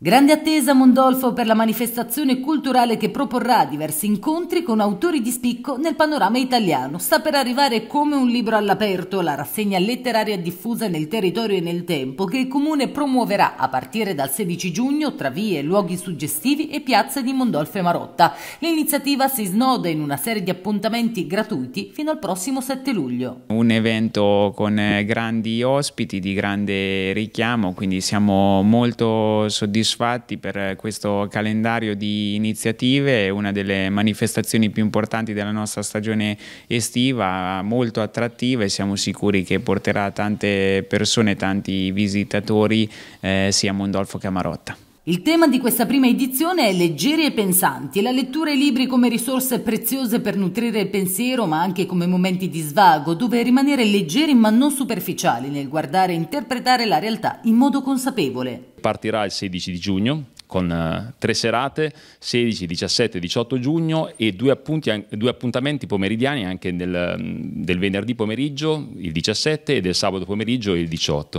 Grande attesa Mondolfo per la manifestazione culturale che proporrà diversi incontri con autori di spicco nel panorama italiano. Sta per arrivare come un libro all'aperto la rassegna letteraria diffusa nel territorio e nel tempo che il comune promuoverà a partire dal 16 giugno tra vie, luoghi suggestivi e piazze di Mondolfo e Marotta. L'iniziativa si snoda in una serie di appuntamenti gratuiti fino al prossimo 7 luglio. Un evento con eh, grandi ospiti di grande richiamo, quindi siamo molto soddisfatti soddisfatti per eh, questo calendario di iniziative, una delle manifestazioni più importanti della nostra stagione estiva, molto attrattiva e siamo sicuri che porterà tante persone, tanti visitatori eh, sia Mondolfo che Marotta. Il tema di questa prima edizione è Leggeri e pensanti, la lettura e i libri come risorse preziose per nutrire il pensiero, ma anche come momenti di svago, dove rimanere leggeri ma non superficiali nel guardare e interpretare la realtà in modo consapevole. Partirà il 16 di giugno con eh, tre serate, 16, 17, 18 giugno e due, appunti, due appuntamenti pomeridiani anche nel, mm, del venerdì pomeriggio, il 17, e del sabato pomeriggio, il 18.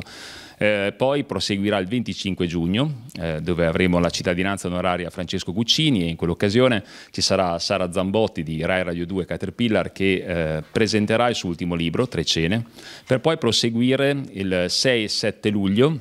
Eh, poi proseguirà il 25 giugno, eh, dove avremo la cittadinanza onoraria Francesco Guccini e in quell'occasione ci sarà Sara Zambotti di Rai Radio 2 Caterpillar che eh, presenterà il suo ultimo libro, Tre Cene, per poi proseguire il 6 e 7 luglio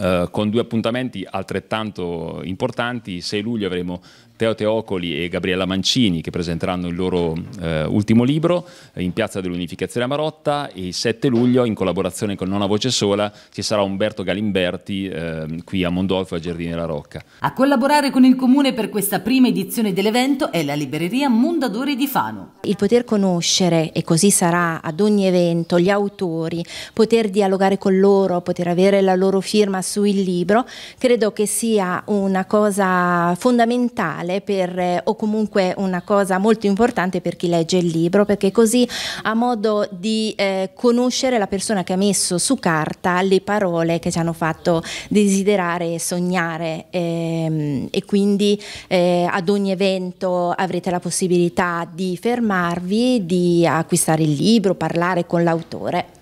eh, con due appuntamenti altrettanto importanti. 6 luglio avremo Teo Teocoli e Gabriella Mancini che presenteranno il loro eh, ultimo libro eh, in Piazza dell'Unificazione a Marotta e il 7 luglio in collaborazione con Nona Voce Sola ci sarà Umberto Galimberti eh, qui a Mondolfo a Giardini della Rocca. A collaborare con il Comune per questa prima edizione dell'evento è la libreria Mondadori di Fano. Il poter conoscere, e così sarà ad ogni evento, gli autori, poter dialogare con loro, poter avere la loro firma sul libro, credo che sia una cosa fondamentale per, eh, o comunque una cosa molto importante per chi legge il libro, perché così ha modo di eh, conoscere la persona che ha messo su carta le parole che ci hanno fatto desiderare e sognare ehm, e quindi eh, ad ogni evento avrete la possibilità di fermarvi, di acquistare il libro, parlare con l'autore.